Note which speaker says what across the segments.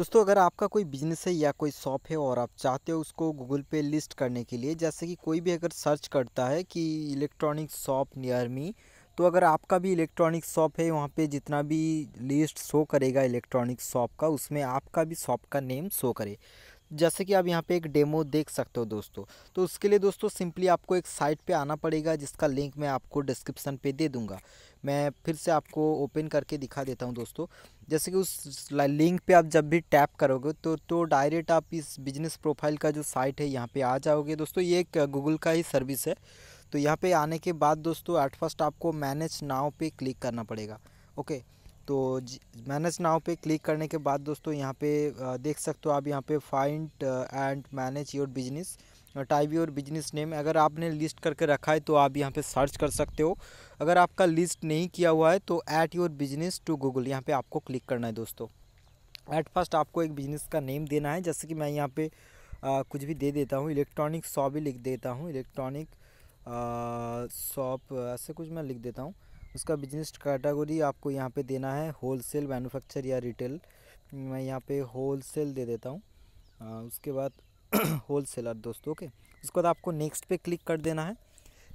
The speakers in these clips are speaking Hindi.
Speaker 1: दोस्तों अगर आपका कोई बिजनेस है या कोई शॉप है और आप चाहते हो उसको गूगल पे लिस्ट करने के लिए जैसे कि कोई भी अगर सर्च करता है कि इलेक्ट्रॉनिक शॉप नियर मी तो अगर आपका भी इलेक्ट्रॉनिक शॉप है वहाँ पे जितना भी लिस्ट शो करेगा इलेक्ट्रॉनिक शॉप का उसमें आपका भी शॉप का नेम शो करे जैसे कि आप यहाँ पे एक डेमो देख सकते हो दोस्तों तो उसके लिए दोस्तों सिंपली आपको एक साइट पे आना पड़ेगा जिसका लिंक मैं आपको डिस्क्रिप्शन पे दे दूँगा मैं फिर से आपको ओपन करके दिखा देता हूँ दोस्तों जैसे कि उस लिंक पे आप जब भी टैप करोगे तो तो डायरेक्ट आप इस बिजनेस प्रोफाइल का जो साइट है यहाँ पर आ जाओगे दोस्तों ये एक गूगल का ही सर्विस है तो यहाँ पर आने के बाद दोस्तों एट फर्स्ट आपको मैनेज नाव पर क्लिक करना पड़ेगा ओके तो मैनेज नाव पे क्लिक करने के बाद दोस्तों यहाँ पे देख सकते हो आप यहाँ पे find and manage your business type your business name अगर आपने लिस्ट करके रखा है तो आप यहाँ पे सर्च कर सकते हो अगर आपका लिस्ट नहीं किया हुआ है तो add your business to Google यहाँ पे आपको क्लिक करना है दोस्तों एट फर्स्ट आपको एक बिजनेस का नेम देना है जैसे कि मैं यहाँ पर कुछ भी दे देता हूँ इलेक्ट्रॉनिक शॉप भी लिख देता हूँ इलेक्ट्रॉनिक शॉप ऐसे कुछ मैं लिख देता हूँ उसका बिजनेस कैटागोरी आपको यहाँ पे देना है होलसेल मैन्युफैक्चर या रिटेल मैं यहाँ पे होलसेल दे देता हूँ उसके बाद होलसेलर दोस्तों ओके उसके बाद आपको नेक्स्ट पे क्लिक कर देना है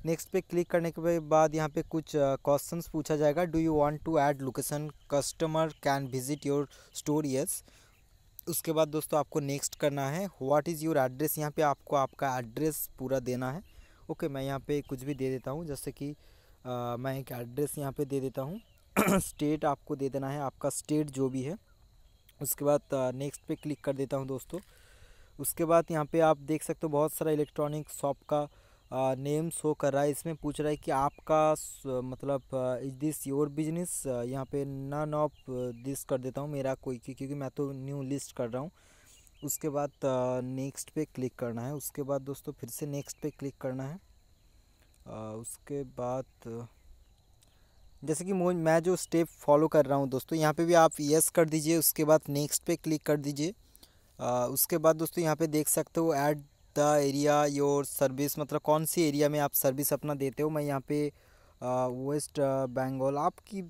Speaker 1: नेक्स्ट पे क्लिक करने के बाद यहाँ पे कुछ क्वेश्चन पूछा जाएगा do you want to add location customer can visit your store yes उसके बाद दोस्तों आपको नेक्स्ट करना है व्हाट इज़ योर एड्रेस यहाँ पे आपको आपका एड्रेस पूरा देना है ओके okay, मैं यहाँ पे कुछ भी दे देता हूँ जैसे कि मैं एक एड्रेस यहाँ पे दे देता हूँ स्टेट आपको दे देना है आपका स्टेट जो भी है उसके बाद नेक्स्ट पे क्लिक कर देता हूँ दोस्तों उसके बाद यहाँ पे आप देख सकते हो बहुत सारा इलेक्ट्रॉनिक शॉप का नेम शो कर रहा है इसमें पूछ रहा है कि आपका मतलब इज दिस योर बिजनेस यहाँ पे नन ऑफ दिस कर देता हूँ मेरा कोई की क्योंकि मैं तो न्यू लिस्ट कर रहा हूँ उसके बाद नेक्स्ट पे क्लिक करना है उसके बाद दोस्तों फिर से नेक्स्ट पे क्लिक करना है उसके बाद जैसे कि मैं जो स्टेप फॉलो कर रहा हूँ दोस्तों यहाँ पे भी आप यस कर दीजिए उसके बाद नेक्स्ट पे क्लिक कर दीजिए उसके बाद दोस्तों यहाँ पे देख सकते हो add the area your service मतलब कौन सी एरिया में आप सर्विस अपना देते हो मैं यहाँ पे वेस्ट बंगाल आपकी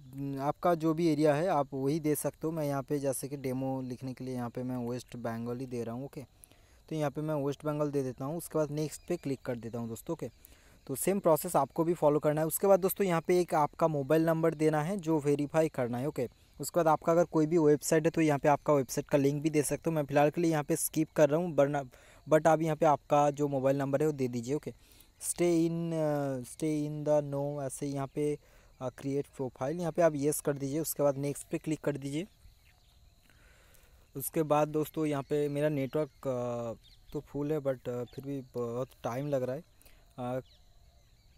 Speaker 1: आपका जो भी एरिया है आप वही दे सकते हो मैं यहाँ पे जैसे कि डेमो लिखने के लिए यहाँ पे मैं वेस्ट बंगाल ही दे रहा हूँ ओके तो यहाँ पे मैं वेस्ट बंगाल दे देता हूँ उसके बाद नेक्स्ट पे क्लिक कर देता हूँ दोस्तों ओके तो सेम प्रोसेस आपको भी फॉलो करना है उसके बाद दोस्तों यहाँ पे एक आपका मोबाइल नंबर देना है जो वेरीफाई करना है ओके उसके बाद आपका अगर कोई भी वेबसाइट है तो यहाँ पे आपका वेबसाइट का लिंक भी दे सकते हो मैं फिलहाल के लिए यहाँ पे स्किप कर रहा हूँ बरना बट आप यहाँ पे आपका जो मोबाइल नंबर है वो दे दीजिए okay stay in stay in the no ऐसे यहाँ पे क्रिएट uh, प्रोफाइल यहाँ पे आप येस कर दीजिए उसके बाद नेक्स्ट पर क्लिक कर दीजिए उसके बाद दोस्तों यहाँ पर मेरा नेटवर्क uh, तो फुल है बट uh, फिर भी बहुत टाइम लग रहा है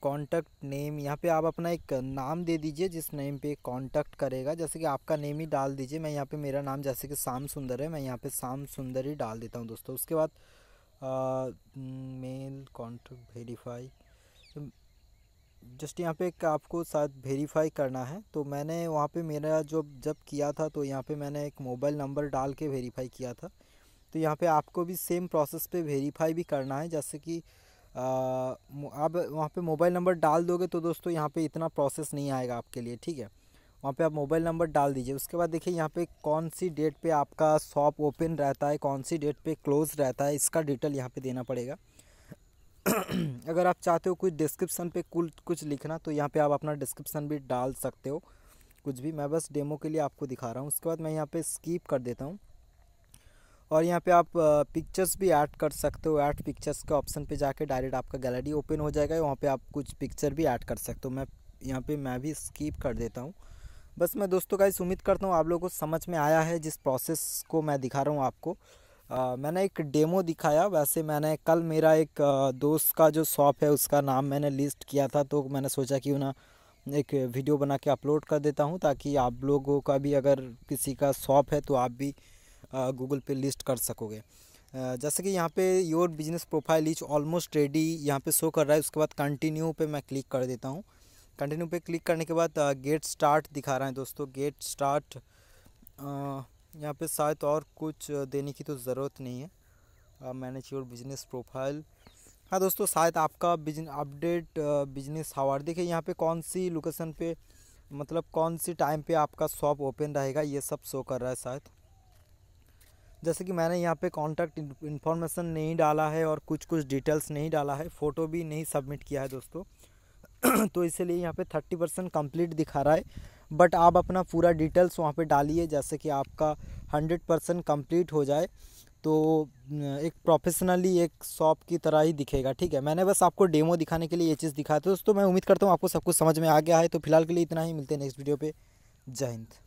Speaker 1: कॉन्टैक्ट नेम यहाँ पे आप अपना एक नाम दे दीजिए जिस नेम पे कॉन्टैक्ट करेगा जैसे कि आपका नेम ही डाल दीजिए मैं यहाँ पे मेरा नाम जैसे कि शाम सुंदर है मैं यहाँ पे शाम सुंदर ही डाल देता हूँ दोस्तों उसके बाद मेल कॉन्टैक्ट वेरीफाई जस्ट यहाँ पे आपको शायद वेरीफाई करना है तो मैंने वहाँ पर मेरा जो जब किया था तो यहाँ पर मैंने एक मोबाइल नंबर डाल के वेरीफाई किया था तो यहाँ पर आपको भी सेम प्रोसेस पर वेरीफाई भी करना है जैसे कि आप वहाँ पे मोबाइल नंबर डाल दोगे तो दोस्तों यहाँ पे इतना प्रोसेस नहीं आएगा आपके लिए ठीक है वहाँ पे आप मोबाइल नंबर डाल दीजिए उसके बाद देखिए यहाँ पे कौन सी डेट पे आपका शॉप ओपन रहता है कौन सी डेट पे क्लोज रहता है इसका डिटेल यहाँ पे देना पड़ेगा अगर आप चाहते हो कुछ डिस्क्रिप्सन पर कुल कुछ लिखना तो यहाँ पर आप अपना डिस्क्रिप्सन भी डाल सकते हो कुछ भी मैं बस डेमो के लिए आपको दिखा रहा हूँ उसके बाद मैं यहाँ पे स्कीप कर देता हूँ और यहाँ पे आप पिक्चर्स भी ऐड कर सकते हो ऐड पिक्चर्स के ऑप्शन पे जाके डायरेक्ट आपका गैलरी ओपन हो जाएगा वहाँ पे आप कुछ पिक्चर भी ऐड कर सकते हो मैं यहाँ पे मैं भी स्कीप कर देता हूँ बस मैं दोस्तों का इस उम्मीद करता हूँ आप लोगों को समझ में आया है जिस प्रोसेस को मैं दिखा रहा हूँ आपको आ, मैंने एक डेमो दिखाया वैसे मैंने कल मेरा एक दोस्त का जो शॉप है उसका नाम मैंने लिस्ट किया था तो मैंने सोचा कि ना एक वीडियो बना के अपलोड कर देता हूँ ताकि आप लोगों का भी अगर किसी का शॉप है तो आप भी गूगल पे लिस्ट कर सकोगे जैसे कि यहाँ पे your business profile is almost ready यहाँ पे शो कर रहा है उसके बाद कंटिन्यू पे मैं क्लिक कर देता हूँ कंटिन्यू पे क्लिक करने के बाद गेट स्टार्ट दिखा रहा है दोस्तों गेट स्टार्ट यहाँ पे शायद और कुछ देने की तो ज़रूरत नहीं है मैनेज योर बिजनेस प्रोफाइल हाँ दोस्तों शायद आपका बिजनेस अपडेट बिजनेस हावर देखिए यहाँ पे कौन सी लोकेशन पे मतलब कौन सी टाइम पे आपका शॉप ओपन रहेगा ये सब शो कर रहा है शायद जैसे कि मैंने यहाँ पे कॉन्टैक्ट इन्फॉर्मेशन नहीं डाला है और कुछ कुछ डिटेल्स नहीं डाला है फ़ोटो भी नहीं सबमिट किया है दोस्तों तो इसलिए यहाँ पे थर्टी परसेंट कम्प्लीट दिखा रहा है बट आप अपना पूरा डिटेल्स वहाँ पे डालिए जैसे कि आपका हंड्रेड परसेंट कम्प्लीट हो जाए तो एक प्रोफेशनली एक शॉप की तरह ही दिखेगा ठीक है मैंने बस आपको डेमो दिखाने के लिए ये चीज़ दिखाया था दोस्तों मैं उम्मीद करता हूँ आपको सब कुछ समझ में आ गया है तो फिलहाल के लिए इतना ही मिलते हैं नेक्स्ट वीडियो पर जय हिंद